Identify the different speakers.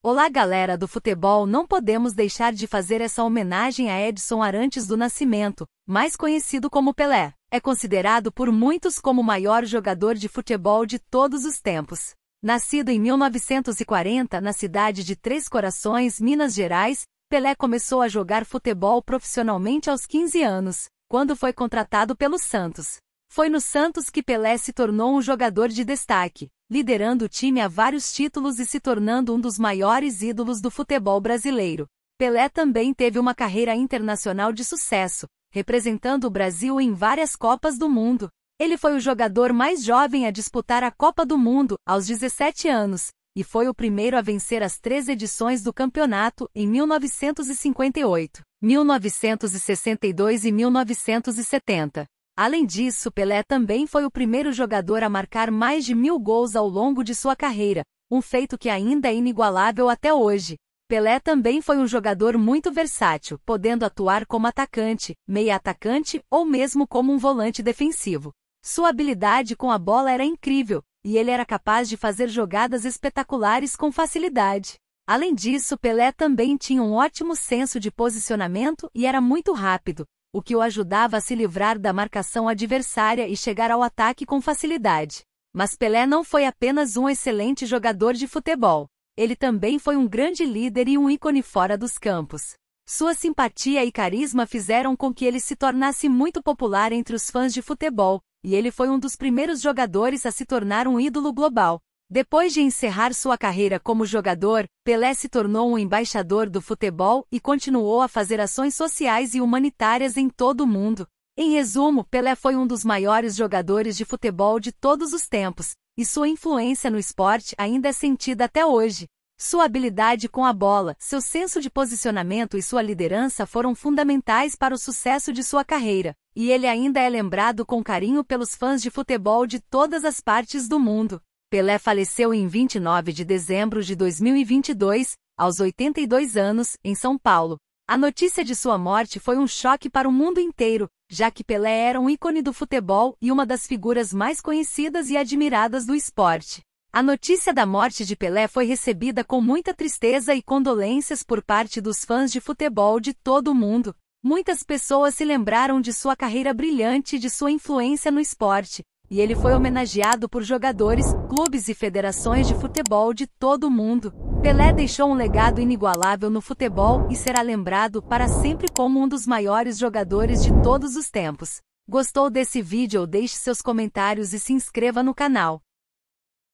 Speaker 1: Olá galera do futebol, não podemos deixar de fazer essa homenagem a Edson Arantes do Nascimento, mais conhecido como Pelé. É considerado por muitos como o maior jogador de futebol de todos os tempos. Nascido em 1940 na cidade de Três Corações, Minas Gerais, Pelé começou a jogar futebol profissionalmente aos 15 anos, quando foi contratado pelo Santos. Foi no Santos que Pelé se tornou um jogador de destaque, liderando o time a vários títulos e se tornando um dos maiores ídolos do futebol brasileiro. Pelé também teve uma carreira internacional de sucesso, representando o Brasil em várias Copas do Mundo. Ele foi o jogador mais jovem a disputar a Copa do Mundo, aos 17 anos, e foi o primeiro a vencer as três edições do campeonato em 1958, 1962 e 1970. Além disso, Pelé também foi o primeiro jogador a marcar mais de mil gols ao longo de sua carreira, um feito que ainda é inigualável até hoje. Pelé também foi um jogador muito versátil, podendo atuar como atacante, meia atacante ou mesmo como um volante defensivo. Sua habilidade com a bola era incrível, e ele era capaz de fazer jogadas espetaculares com facilidade. Além disso, Pelé também tinha um ótimo senso de posicionamento e era muito rápido, o que o ajudava a se livrar da marcação adversária e chegar ao ataque com facilidade. Mas Pelé não foi apenas um excelente jogador de futebol. Ele também foi um grande líder e um ícone fora dos campos. Sua simpatia e carisma fizeram com que ele se tornasse muito popular entre os fãs de futebol, e ele foi um dos primeiros jogadores a se tornar um ídolo global, depois de encerrar sua carreira como jogador, Pelé se tornou um embaixador do futebol e continuou a fazer ações sociais e humanitárias em todo o mundo. Em resumo, Pelé foi um dos maiores jogadores de futebol de todos os tempos, e sua influência no esporte ainda é sentida até hoje. Sua habilidade com a bola, seu senso de posicionamento e sua liderança foram fundamentais para o sucesso de sua carreira, e ele ainda é lembrado com carinho pelos fãs de futebol de todas as partes do mundo. Pelé faleceu em 29 de dezembro de 2022, aos 82 anos, em São Paulo. A notícia de sua morte foi um choque para o mundo inteiro, já que Pelé era um ícone do futebol e uma das figuras mais conhecidas e admiradas do esporte. A notícia da morte de Pelé foi recebida com muita tristeza e condolências por parte dos fãs de futebol de todo o mundo. Muitas pessoas se lembraram de sua carreira brilhante e de sua influência no esporte, e ele foi homenageado por jogadores, clubes e federações de futebol de todo o mundo. Pelé deixou um legado inigualável no futebol e será lembrado para sempre como um dos maiores jogadores de todos os tempos. Gostou desse vídeo? Deixe seus comentários e se inscreva no canal.